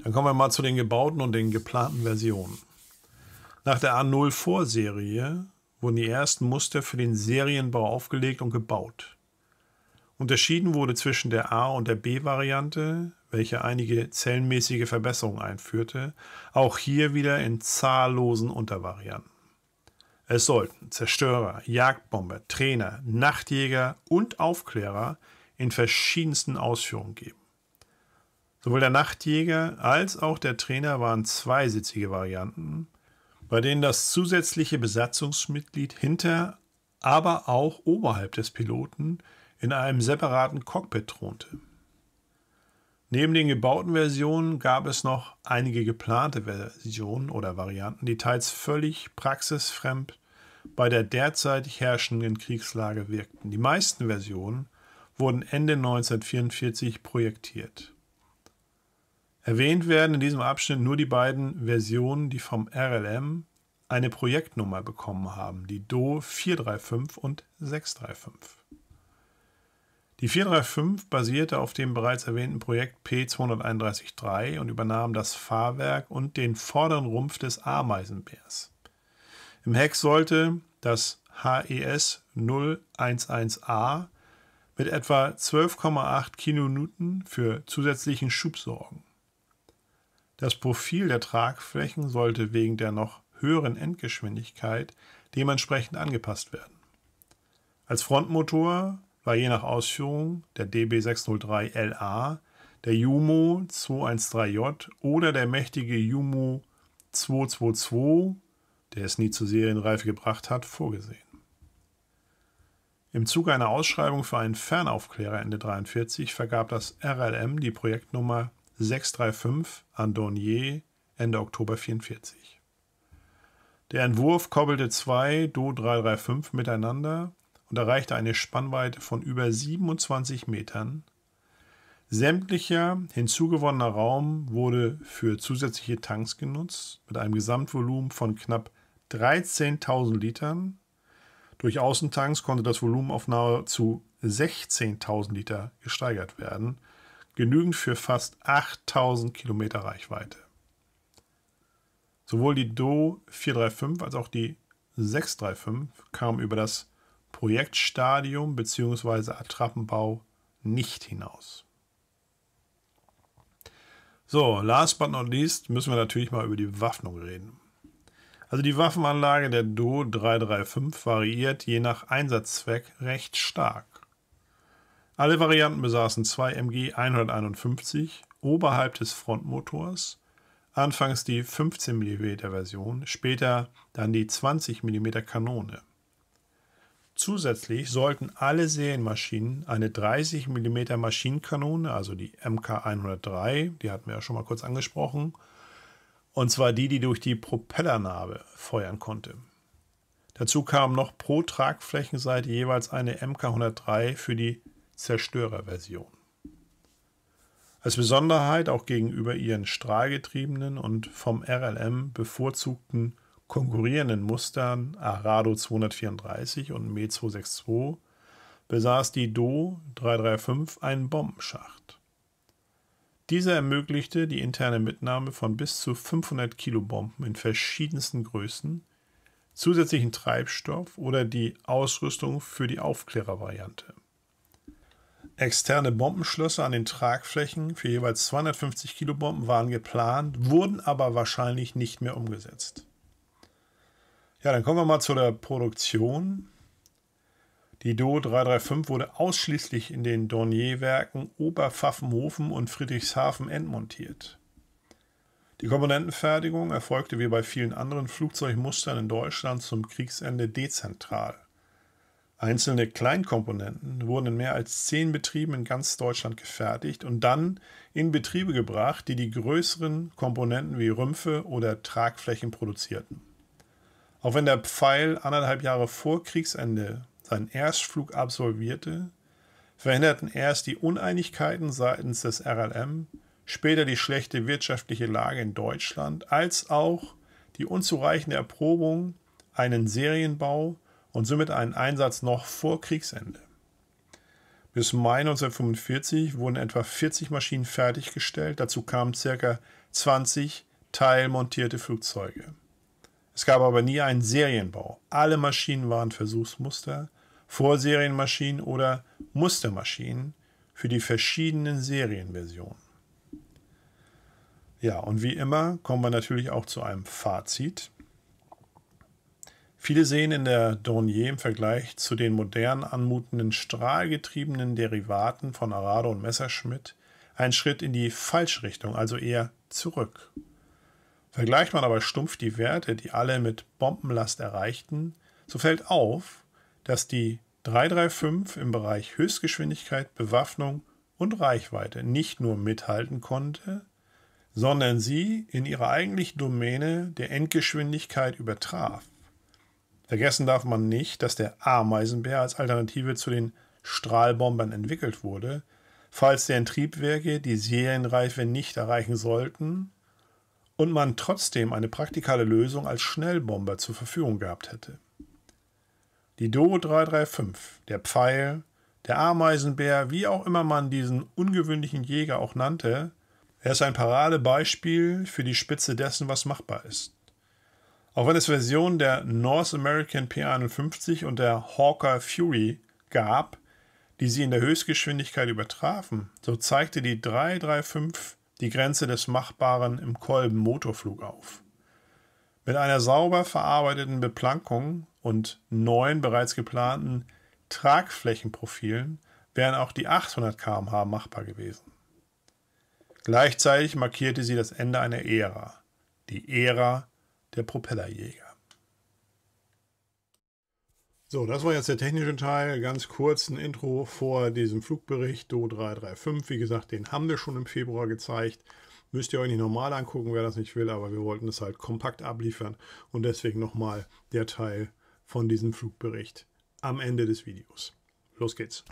Dann kommen wir mal zu den gebauten und den geplanten Versionen. Nach der a 0 vorserie wurden die ersten Muster für den Serienbau aufgelegt und gebaut. Unterschieden wurde zwischen der A- und der B-Variante, welche einige zellenmäßige Verbesserungen einführte, auch hier wieder in zahllosen Untervarianten. Es sollten Zerstörer, Jagdbomber, Trainer, Nachtjäger und Aufklärer in verschiedensten Ausführungen geben. Sowohl der Nachtjäger als auch der Trainer waren zweisitzige Varianten, bei denen das zusätzliche Besatzungsmitglied hinter, aber auch oberhalb des Piloten in einem separaten Cockpit thronte. Neben den gebauten Versionen gab es noch einige geplante Versionen oder Varianten, die teils völlig praxisfremd bei der derzeitig herrschenden Kriegslage wirkten. Die meisten Versionen wurden Ende 1944 projektiert. Erwähnt werden in diesem Abschnitt nur die beiden Versionen, die vom RLM eine Projektnummer bekommen haben, die DO 435 und 635. Die 435 basierte auf dem bereits erwähnten Projekt P231-3 und übernahm das Fahrwerk und den vorderen Rumpf des Ameisenbärs. Im Heck sollte das HES 011A mit etwa 12,8 kN für zusätzlichen Schub sorgen. Das Profil der Tragflächen sollte wegen der noch höheren Endgeschwindigkeit dementsprechend angepasst werden. Als Frontmotor war je nach Ausführung der DB603LA, der Jumo 213J oder der mächtige Jumo 222, der es nie zur Serienreife gebracht hat, vorgesehen. Im Zuge einer Ausschreibung für einen Fernaufklärer Ende 43 vergab das RLM die Projektnummer 635 an Dornier Ende Oktober 44. Der Entwurf koppelte zwei Do-335 miteinander und erreichte eine Spannweite von über 27 Metern. Sämtlicher hinzugewonnener Raum wurde für zusätzliche Tanks genutzt, mit einem Gesamtvolumen von knapp 13.000 Litern. Durch Außentanks konnte das Volumen auf nahezu 16.000 Liter gesteigert werden, genügend für fast 8000 Kilometer Reichweite. Sowohl die Do 435 als auch die 635 kamen über das Projektstadium bzw. Attrappenbau nicht hinaus. So, last but not least müssen wir natürlich mal über die Bewaffnung reden. Also die Waffenanlage der Do 335 variiert je nach Einsatzzweck recht stark. Alle Varianten besaßen zwei MG 151 oberhalb des Frontmotors, anfangs die 15 mm Version, später dann die 20 mm Kanone. Zusätzlich sollten alle Serienmaschinen eine 30 mm Maschinenkanone, also die MK 103, die hatten wir ja schon mal kurz angesprochen, und zwar die, die durch die Propellernarbe feuern konnte. Dazu kam noch pro Tragflächenseite jeweils eine MK 103 für die Zerstörerversion. Als Besonderheit auch gegenüber ihren strahlgetriebenen und vom RLM bevorzugten konkurrierenden Mustern Arado 234 und Me 262 besaß die Do 335 einen Bombenschacht. Dieser ermöglichte die interne Mitnahme von bis zu 500 Kilobomben in verschiedensten Größen, zusätzlichen Treibstoff oder die Ausrüstung für die Aufklärervariante. variante Externe Bombenschlösser an den Tragflächen für jeweils 250 Kilo Bomben waren geplant, wurden aber wahrscheinlich nicht mehr umgesetzt. Ja, dann kommen wir mal zu der Produktion. Die Do 335 wurde ausschließlich in den Dornierwerken Oberpfaffenhofen und Friedrichshafen entmontiert. Die Komponentenfertigung erfolgte wie bei vielen anderen Flugzeugmustern in Deutschland zum Kriegsende dezentral. Einzelne Kleinkomponenten wurden in mehr als zehn Betrieben in ganz Deutschland gefertigt und dann in Betriebe gebracht, die die größeren Komponenten wie Rümpfe oder Tragflächen produzierten. Auch wenn der Pfeil anderthalb Jahre vor Kriegsende seinen Erstflug absolvierte, verhinderten erst die Uneinigkeiten seitens des RLM, später die schlechte wirtschaftliche Lage in Deutschland, als auch die unzureichende Erprobung, einen Serienbau und somit einen Einsatz noch vor Kriegsende. Bis Mai 1945 wurden etwa 40 Maschinen fertiggestellt, dazu kamen ca. 20 teilmontierte Flugzeuge. Es gab aber nie einen Serienbau. Alle Maschinen waren Versuchsmuster, Vorserienmaschinen oder Mustermaschinen für die verschiedenen Serienversionen. Ja, und wie immer kommen wir natürlich auch zu einem Fazit. Viele sehen in der Dornier im Vergleich zu den modern anmutenden strahlgetriebenen Derivaten von Arado und Messerschmitt einen Schritt in die falsche Richtung, also eher zurück. Vergleicht man aber stumpf die Werte, die alle mit Bombenlast erreichten, so fällt auf, dass die 335 im Bereich Höchstgeschwindigkeit, Bewaffnung und Reichweite nicht nur mithalten konnte, sondern sie in ihrer eigentlichen Domäne der Endgeschwindigkeit übertraf. Vergessen darf man nicht, dass der Ameisenbär als Alternative zu den Strahlbombern entwickelt wurde, falls deren Triebwerke die Serienreife nicht erreichen sollten und man trotzdem eine praktikale Lösung als Schnellbomber zur Verfügung gehabt hätte. Die Do 335, der Pfeil, der Ameisenbär, wie auch immer man diesen ungewöhnlichen Jäger auch nannte, er ist ein Paradebeispiel für die Spitze dessen, was machbar ist. Auch wenn es Versionen der North American P51 und der Hawker Fury gab, die sie in der Höchstgeschwindigkeit übertrafen, so zeigte die 335 die Grenze des Machbaren im Kolbenmotorflug auf. Mit einer sauber verarbeiteten Beplankung und neun bereits geplanten Tragflächenprofilen wären auch die 800 km/h machbar gewesen. Gleichzeitig markierte sie das Ende einer Ära, die Ära der Propellerjäger. So, das war jetzt der technische Teil. Ganz kurz ein Intro vor diesem Flugbericht Do 335. Wie gesagt, den haben wir schon im Februar gezeigt. Müsst ihr euch nicht normal angucken, wer das nicht will, aber wir wollten es halt kompakt abliefern und deswegen nochmal der Teil von diesem Flugbericht am Ende des Videos. Los geht's!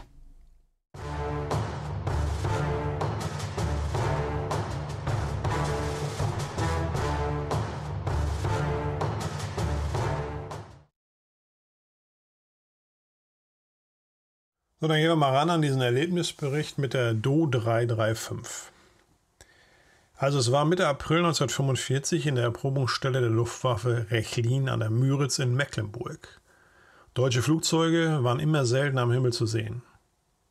So, dann gehen wir mal ran an diesen Erlebnisbericht mit der Do 335. Also es war Mitte April 1945 in der Erprobungsstelle der Luftwaffe Rechlin an der Müritz in Mecklenburg. Deutsche Flugzeuge waren immer selten am Himmel zu sehen.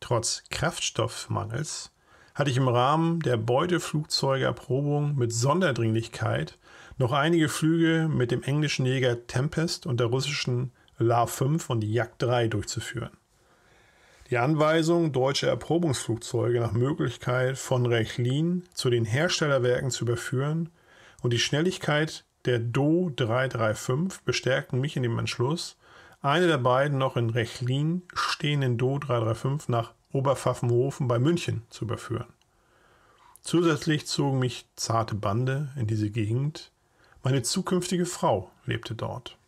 Trotz Kraftstoffmangels hatte ich im Rahmen der Beuteflugzeugerprobung mit Sonderdringlichkeit noch einige Flüge mit dem englischen Jäger Tempest und der russischen La 5 und Yak 3 durchzuführen. Die Anweisung, deutsche Erprobungsflugzeuge nach Möglichkeit von Rechlin zu den Herstellerwerken zu überführen und die Schnelligkeit der Do 335 bestärkten mich in dem Entschluss, eine der beiden noch in Rechlin stehenden Do 335 nach Oberpfaffenhofen bei München zu überführen. Zusätzlich zogen mich zarte Bande in diese Gegend. Meine zukünftige Frau lebte dort.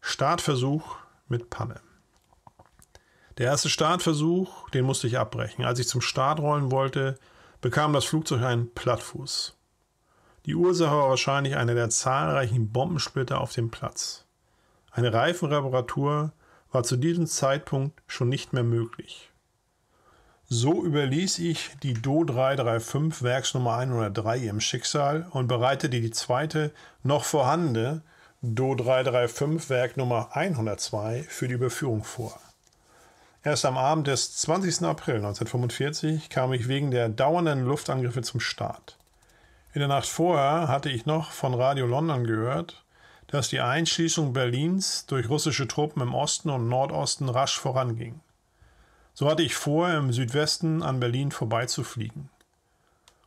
Startversuch mit Panne. Der erste Startversuch, den musste ich abbrechen. Als ich zum Start rollen wollte, bekam das Flugzeug einen Plattfuß. Die Ursache war wahrscheinlich einer der zahlreichen Bombensplitter auf dem Platz. Eine Reifenreparatur war zu diesem Zeitpunkt schon nicht mehr möglich. So überließ ich die Do 335 Werksnummer 103 ihrem Schicksal und bereitete die zweite, noch vorhandene Do 335 Werknummer 102 für die Überführung vor. Erst am Abend des 20. April 1945 kam ich wegen der dauernden Luftangriffe zum Start. In der Nacht vorher hatte ich noch von Radio London gehört, dass die Einschließung Berlins durch russische Truppen im Osten und Nordosten rasch voranging. So hatte ich vor, im Südwesten an Berlin vorbeizufliegen.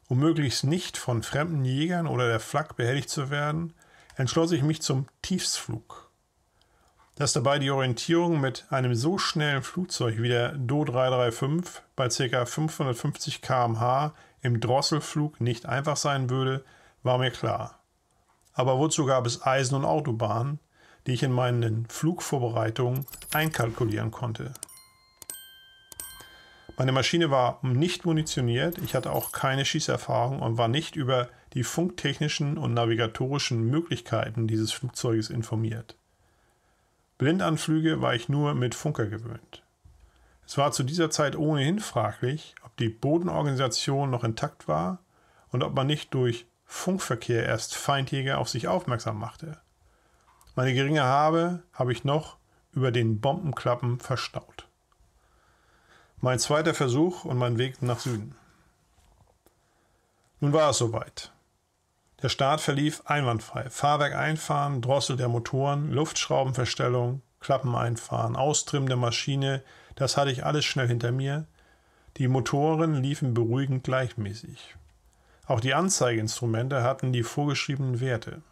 Um möglichst nicht von fremden Jägern oder der Flak behelligt zu werden, entschloss ich mich zum Tiefsflug dass dabei die Orientierung mit einem so schnellen Flugzeug wie der Do 335 bei ca. 550 km/h im Drosselflug nicht einfach sein würde, war mir klar. Aber wozu gab es Eisen und Autobahnen, die ich in meinen Flugvorbereitungen einkalkulieren konnte? Meine Maschine war nicht munitioniert, ich hatte auch keine Schießerfahrung und war nicht über die funktechnischen und navigatorischen Möglichkeiten dieses Flugzeuges informiert. Blindanflüge war ich nur mit Funker gewöhnt. Es war zu dieser Zeit ohnehin fraglich, ob die Bodenorganisation noch intakt war und ob man nicht durch Funkverkehr erst Feindjäger auf sich aufmerksam machte. Meine geringe Habe habe ich noch über den Bombenklappen verstaut. Mein zweiter Versuch und mein Weg nach Süden. Nun war es soweit. Der Start verlief einwandfrei. Fahrwerk einfahren, Drossel der Motoren, Luftschraubenverstellung, Klappen einfahren, Austrimmen der Maschine, das hatte ich alles schnell hinter mir. Die Motoren liefen beruhigend gleichmäßig. Auch die Anzeigeinstrumente hatten die vorgeschriebenen Werte.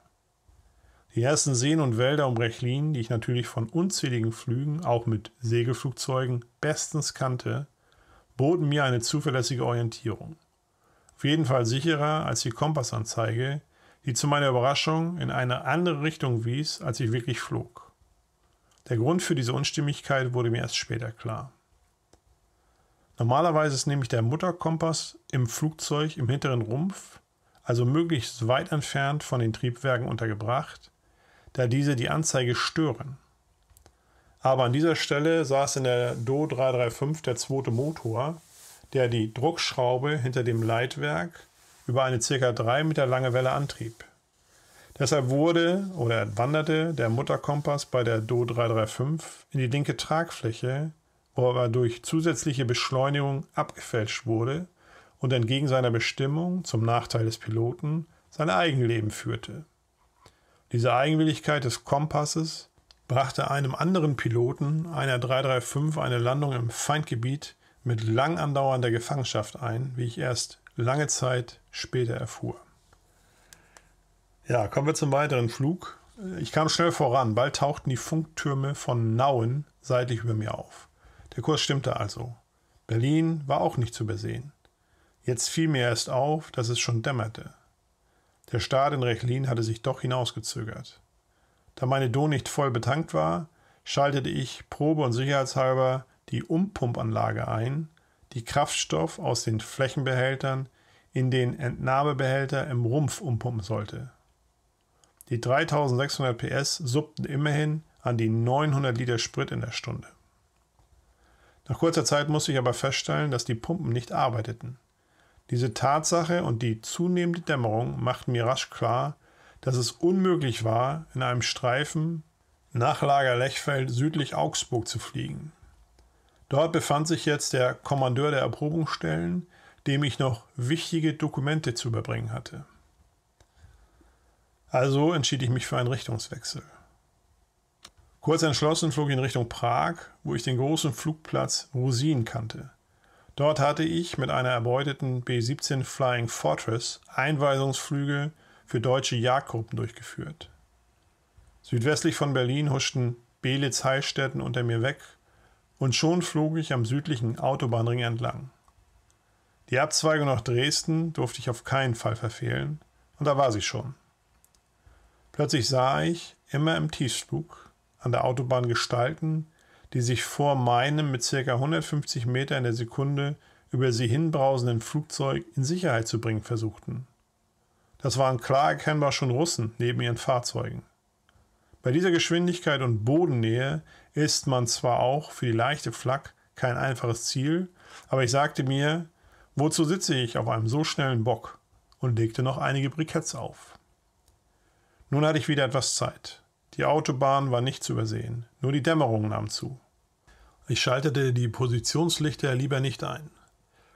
Die ersten Seen und Wälder um Rechlin, die ich natürlich von unzähligen Flügen, auch mit Segelflugzeugen, bestens kannte, boten mir eine zuverlässige Orientierung. Auf jeden Fall sicherer als die Kompassanzeige, die zu meiner Überraschung in eine andere Richtung wies, als ich wirklich flog. Der Grund für diese Unstimmigkeit wurde mir erst später klar. Normalerweise ist nämlich der Mutterkompass im Flugzeug im hinteren Rumpf, also möglichst weit entfernt von den Triebwerken untergebracht, da diese die Anzeige stören. Aber an dieser Stelle saß in der Do 335 der zweite Motor, der die Druckschraube hinter dem Leitwerk über eine ca. 3 Meter lange Welle antrieb. Deshalb wurde oder wanderte der Mutterkompass bei der Do 335 in die linke Tragfläche, wo er durch zusätzliche Beschleunigung abgefälscht wurde und entgegen seiner Bestimmung zum Nachteil des Piloten sein Eigenleben führte. Diese Eigenwilligkeit des Kompasses brachte einem anderen Piloten einer 335 eine Landung im Feindgebiet mit lang andauernder Gefangenschaft ein, wie ich erst lange Zeit später erfuhr. Ja, kommen wir zum weiteren Flug. Ich kam schnell voran, bald tauchten die Funktürme von Nauen seitlich über mir auf. Der Kurs stimmte also. Berlin war auch nicht zu übersehen. Jetzt fiel mir erst auf, dass es schon dämmerte. Der Start in Rechlin hatte sich doch hinausgezögert. Da meine Do nicht voll betankt war, schaltete ich probe- und sicherheitshalber die Umpumpanlage ein, die Kraftstoff aus den Flächenbehältern in den Entnahmebehälter im Rumpf umpumpen sollte. Die 3600 PS suppten immerhin an die 900 Liter Sprit in der Stunde. Nach kurzer Zeit musste ich aber feststellen, dass die Pumpen nicht arbeiteten. Diese Tatsache und die zunehmende Dämmerung machten mir rasch klar, dass es unmöglich war, in einem Streifen nach Lager Lechfeld südlich Augsburg zu fliegen. Dort befand sich jetzt der Kommandeur der Erprobungsstellen, dem ich noch wichtige Dokumente zu überbringen hatte. Also entschied ich mich für einen Richtungswechsel. Kurz entschlossen flog ich in Richtung Prag, wo ich den großen Flugplatz Rosin kannte. Dort hatte ich mit einer erbeuteten B-17 Flying Fortress Einweisungsflüge für deutsche Jagdgruppen durchgeführt. Südwestlich von Berlin huschten Belitz-Heilstätten unter mir weg und schon flog ich am südlichen Autobahnring entlang. Die Abzweigung nach Dresden durfte ich auf keinen Fall verfehlen, und da war sie schon. Plötzlich sah ich, immer im Tiefflug, an der Autobahn Gestalten, die sich vor meinem mit ca. 150 Meter in der Sekunde über sie hinbrausenden Flugzeug in Sicherheit zu bringen versuchten. Das waren klar erkennbar schon Russen neben ihren Fahrzeugen. Bei dieser Geschwindigkeit und Bodennähe ist man zwar auch für die leichte Flak kein einfaches Ziel, aber ich sagte mir, wozu sitze ich auf einem so schnellen Bock und legte noch einige Briketts auf. Nun hatte ich wieder etwas Zeit. Die Autobahn war nicht zu übersehen, nur die Dämmerung nahm zu. Ich schaltete die Positionslichter lieber nicht ein.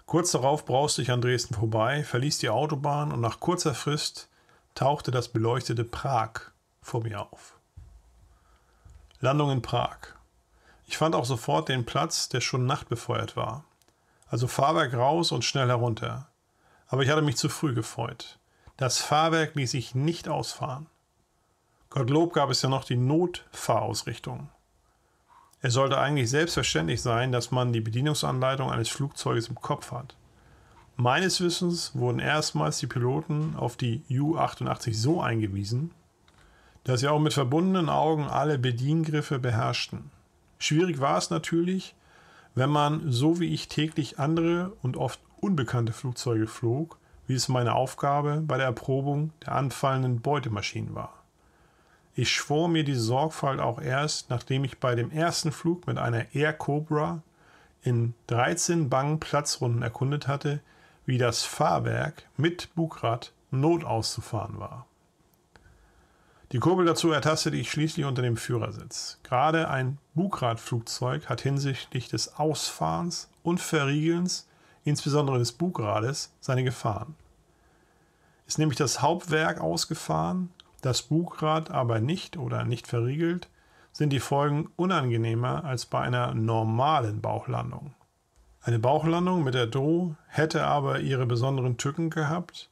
Kurz darauf brauste ich an Dresden vorbei, verließ die Autobahn und nach kurzer Frist tauchte das beleuchtete Prag vor mir auf. Landung in Prag. Ich fand auch sofort den Platz, der schon nachtbefeuert war. Also Fahrwerk raus und schnell herunter. Aber ich hatte mich zu früh gefreut. Das Fahrwerk ließ sich nicht ausfahren. Gottlob gab es ja noch die Notfahrausrichtung. Es sollte eigentlich selbstverständlich sein, dass man die Bedienungsanleitung eines Flugzeuges im Kopf hat. Meines Wissens wurden erstmals die Piloten auf die U-88 so eingewiesen, da sie auch mit verbundenen Augen alle Bediengriffe beherrschten. Schwierig war es natürlich, wenn man, so wie ich täglich andere und oft unbekannte Flugzeuge flog, wie es meine Aufgabe bei der Erprobung der anfallenden Beutemaschinen war. Ich schwor mir die Sorgfalt auch erst, nachdem ich bei dem ersten Flug mit einer Air Cobra in 13 bangen Platzrunden erkundet hatte, wie das Fahrwerk mit Bugrad notauszufahren war. Die Kurbel dazu ertastete ich schließlich unter dem Führersitz. Gerade ein Bugradflugzeug hat hinsichtlich des Ausfahrens und Verriegelns, insbesondere des Bugrades, seine Gefahren. Ist nämlich das Hauptwerk ausgefahren, das Bugrad aber nicht oder nicht verriegelt, sind die Folgen unangenehmer als bei einer normalen Bauchlandung. Eine Bauchlandung mit der Droh hätte aber ihre besonderen Tücken gehabt,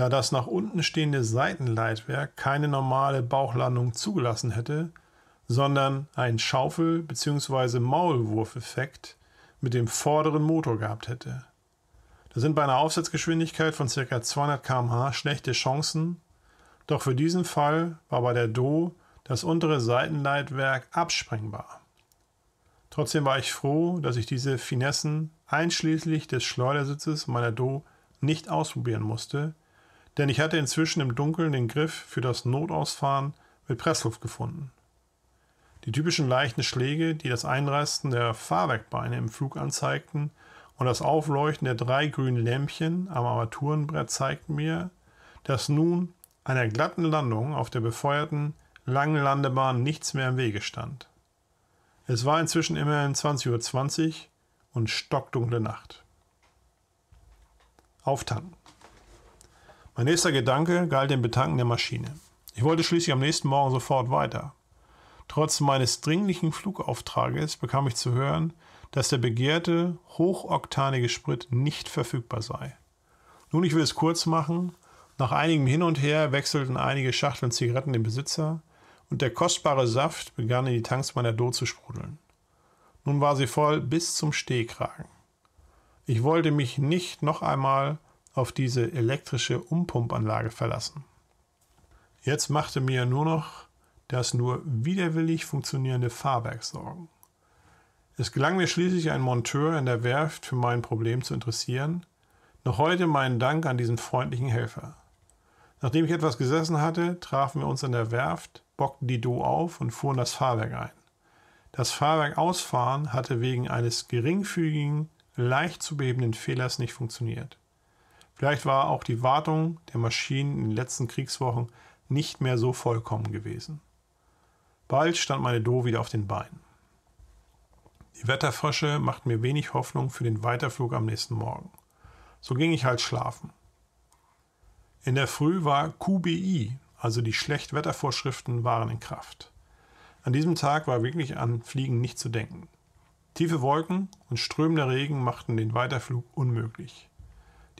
da das nach unten stehende Seitenleitwerk keine normale Bauchlandung zugelassen hätte, sondern einen Schaufel- bzw. Maulwurfeffekt mit dem vorderen Motor gehabt hätte. Da sind bei einer Aufsatzgeschwindigkeit von ca. 200 km/h schlechte Chancen, doch für diesen Fall war bei der Do das untere Seitenleitwerk absprengbar. Trotzdem war ich froh, dass ich diese Finessen einschließlich des Schleudersitzes meiner Do nicht ausprobieren musste, denn ich hatte inzwischen im Dunkeln den Griff für das Notausfahren mit Pressluft gefunden. Die typischen leichten Schläge, die das Einreißen der Fahrwerkbeine im Flug anzeigten und das Aufleuchten der drei grünen Lämpchen am Armaturenbrett zeigten mir, dass nun einer glatten Landung auf der befeuerten, langen Landebahn nichts mehr im Wege stand. Es war inzwischen immerhin 20.20 Uhr und stockdunkle Nacht. Auftanken. Mein nächster Gedanke galt dem Betanken der Maschine. Ich wollte schließlich am nächsten Morgen sofort weiter. Trotz meines dringlichen Flugauftrages bekam ich zu hören, dass der begehrte, hochoktanige Sprit nicht verfügbar sei. Nun, ich will es kurz machen. Nach einigem Hin und Her wechselten einige Schachteln Zigaretten den Besitzer und der kostbare Saft begann in die Tanks meiner Do zu sprudeln. Nun war sie voll bis zum Stehkragen. Ich wollte mich nicht noch einmal auf diese elektrische Umpumpanlage verlassen. Jetzt machte mir nur noch das nur widerwillig funktionierende Fahrwerk sorgen. Es gelang mir schließlich, einen Monteur in der Werft für mein Problem zu interessieren. Noch heute meinen Dank an diesen freundlichen Helfer. Nachdem ich etwas gesessen hatte, trafen wir uns in der Werft, bockten die Do auf und fuhren das Fahrwerk ein. Das Fahrwerk ausfahren hatte wegen eines geringfügigen, leicht zu behebenden Fehlers nicht funktioniert. Vielleicht war auch die Wartung der Maschinen in den letzten Kriegswochen nicht mehr so vollkommen gewesen. Bald stand meine Do wieder auf den Beinen. Die Wetterfrösche machten mir wenig Hoffnung für den Weiterflug am nächsten Morgen. So ging ich halt schlafen. In der Früh war QBI, also die Schlechtwettervorschriften, waren in Kraft. An diesem Tag war wirklich an Fliegen nicht zu denken. Tiefe Wolken und strömender Regen machten den Weiterflug unmöglich.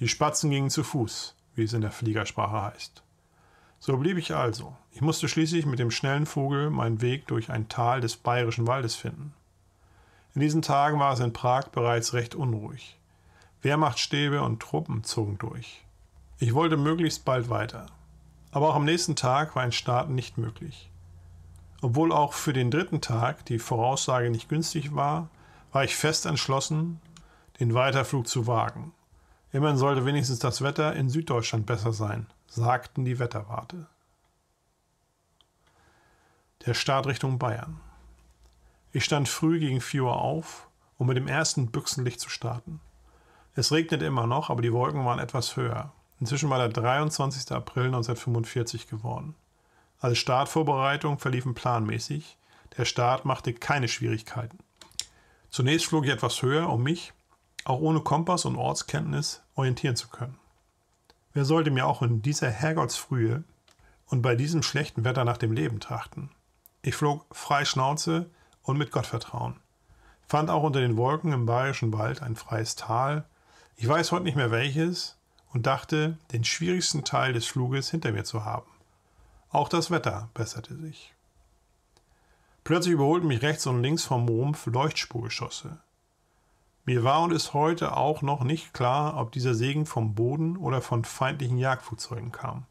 Die Spatzen gingen zu Fuß, wie es in der Fliegersprache heißt. So blieb ich also. Ich musste schließlich mit dem schnellen Vogel meinen Weg durch ein Tal des bayerischen Waldes finden. In diesen Tagen war es in Prag bereits recht unruhig. Wehrmachtstäbe und Truppen zogen durch. Ich wollte möglichst bald weiter. Aber auch am nächsten Tag war ein Start nicht möglich. Obwohl auch für den dritten Tag die Voraussage nicht günstig war, war ich fest entschlossen, den Weiterflug zu wagen. Immerhin sollte wenigstens das Wetter in Süddeutschland besser sein, sagten die Wetterwarte. Der Start Richtung Bayern. Ich stand früh gegen 4 Uhr auf, um mit dem ersten Büchsenlicht zu starten. Es regnete immer noch, aber die Wolken waren etwas höher. Inzwischen war der 23. April 1945 geworden. Alle Startvorbereitungen verliefen planmäßig. Der Start machte keine Schwierigkeiten. Zunächst flog ich etwas höher, um mich, auch ohne Kompass und Ortskenntnis orientieren zu können. Wer sollte mir auch in dieser Herrgottsfrühe und bei diesem schlechten Wetter nach dem Leben trachten? Ich flog frei Schnauze und mit Gottvertrauen. Fand auch unter den Wolken im bayerischen Wald ein freies Tal, ich weiß heute nicht mehr welches, und dachte, den schwierigsten Teil des Fluges hinter mir zu haben. Auch das Wetter besserte sich. Plötzlich überholten mich rechts und links vom Rumpf Leuchtspurgeschosse. Mir war und ist heute auch noch nicht klar, ob dieser Segen vom Boden oder von feindlichen Jagdflugzeugen kam.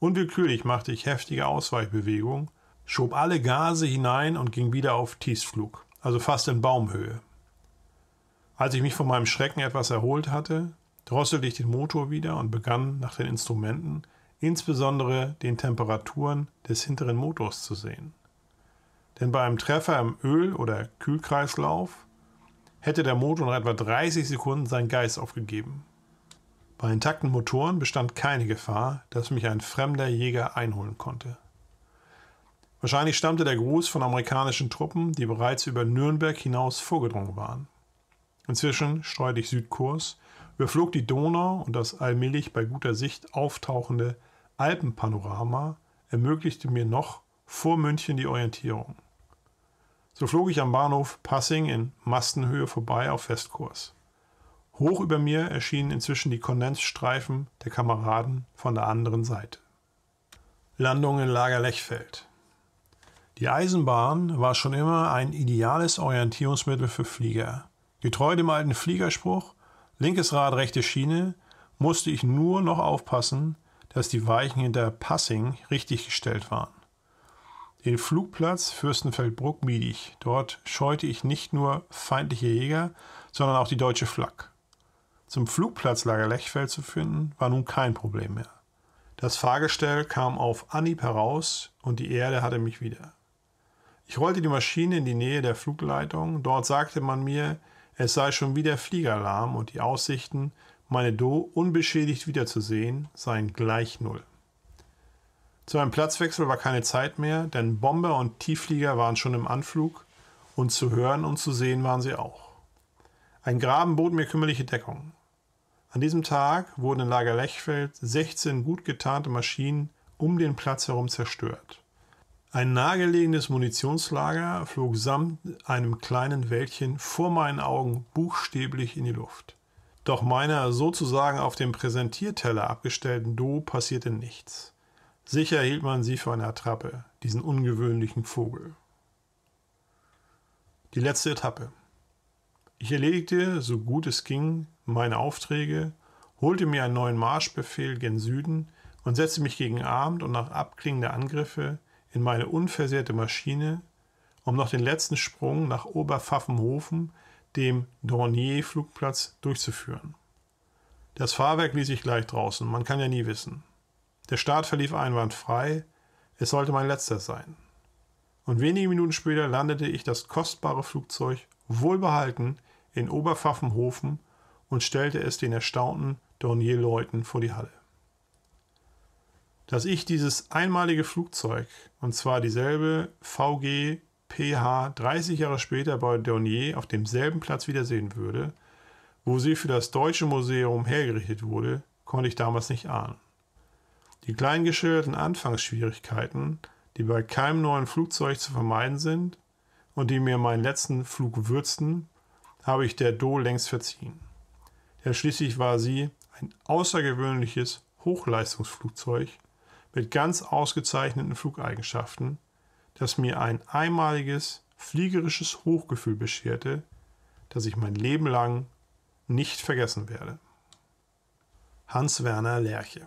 Unwillkürlich machte ich heftige Ausweichbewegungen, schob alle Gase hinein und ging wieder auf Tiefflug, also fast in Baumhöhe. Als ich mich von meinem Schrecken etwas erholt hatte, drosselte ich den Motor wieder und begann nach den Instrumenten, insbesondere den Temperaturen des hinteren Motors zu sehen. Denn bei einem Treffer im Öl- oder Kühlkreislauf hätte der Motor nach etwa 30 Sekunden seinen Geist aufgegeben. Bei intakten Motoren bestand keine Gefahr, dass mich ein fremder Jäger einholen konnte. Wahrscheinlich stammte der Gruß von amerikanischen Truppen, die bereits über Nürnberg hinaus vorgedrungen waren. Inzwischen streute ich Südkurs, überflog die Donau und das allmählich bei guter Sicht auftauchende Alpenpanorama ermöglichte mir noch vor München die Orientierung. So flog ich am Bahnhof Passing in Mastenhöhe vorbei auf Festkurs. Hoch über mir erschienen inzwischen die Kondensstreifen der Kameraden von der anderen Seite. Landung in Lager Lechfeld. Die Eisenbahn war schon immer ein ideales Orientierungsmittel für Flieger. Getreu dem alten Fliegerspruch, linkes Rad, rechte Schiene, musste ich nur noch aufpassen, dass die Weichen hinter Passing richtig gestellt waren den Flugplatz Fürstenfeldbruck-Miedig. Dort scheute ich nicht nur feindliche Jäger, sondern auch die deutsche Flak. Zum Flugplatzlager Lechfeld zu finden, war nun kein Problem mehr. Das Fahrgestell kam auf Anhieb heraus und die Erde hatte mich wieder. Ich rollte die Maschine in die Nähe der Flugleitung. Dort sagte man mir, es sei schon wieder Fliegeralarm und die Aussichten, meine Do unbeschädigt wiederzusehen, seien gleich null. Zu einem Platzwechsel war keine Zeit mehr, denn Bomber und Tiefflieger waren schon im Anflug und zu hören und zu sehen waren sie auch. Ein Graben bot mir kümmerliche Deckung. An diesem Tag wurden in Lager Lechfeld 16 gut getarnte Maschinen um den Platz herum zerstört. Ein nahegelegenes Munitionslager flog samt einem kleinen Wäldchen vor meinen Augen buchstäblich in die Luft. Doch meiner sozusagen auf dem Präsentierteller abgestellten Do passierte nichts. Sicher hielt man sie für eine Attrappe, diesen ungewöhnlichen Vogel. Die letzte Etappe. Ich erledigte, so gut es ging, meine Aufträge, holte mir einen neuen Marschbefehl gen Süden und setzte mich gegen Abend und nach Abklingen der Angriffe in meine unversehrte Maschine, um noch den letzten Sprung nach Oberpfaffenhofen, dem Dornier-Flugplatz, durchzuführen. Das Fahrwerk ließ ich gleich draußen, man kann ja nie wissen. Der Start verlief einwandfrei. Es sollte mein letzter sein. Und wenige Minuten später landete ich das kostbare Flugzeug wohlbehalten in Oberpfaffenhofen und stellte es den erstaunten Dornier-Leuten vor die Halle. Dass ich dieses einmalige Flugzeug, und zwar dieselbe VG PH 30 Jahre später bei Dornier auf demselben Platz wiedersehen würde, wo sie für das Deutsche Museum hergerichtet wurde, konnte ich damals nicht ahnen. Die klein geschilderten Anfangsschwierigkeiten, die bei keinem neuen Flugzeug zu vermeiden sind und die mir meinen letzten Flug würzten, habe ich der Do längst verziehen. Denn schließlich war sie ein außergewöhnliches Hochleistungsflugzeug mit ganz ausgezeichneten Flugeigenschaften, das mir ein einmaliges fliegerisches Hochgefühl bescherte, das ich mein Leben lang nicht vergessen werde. Hans Werner Lerche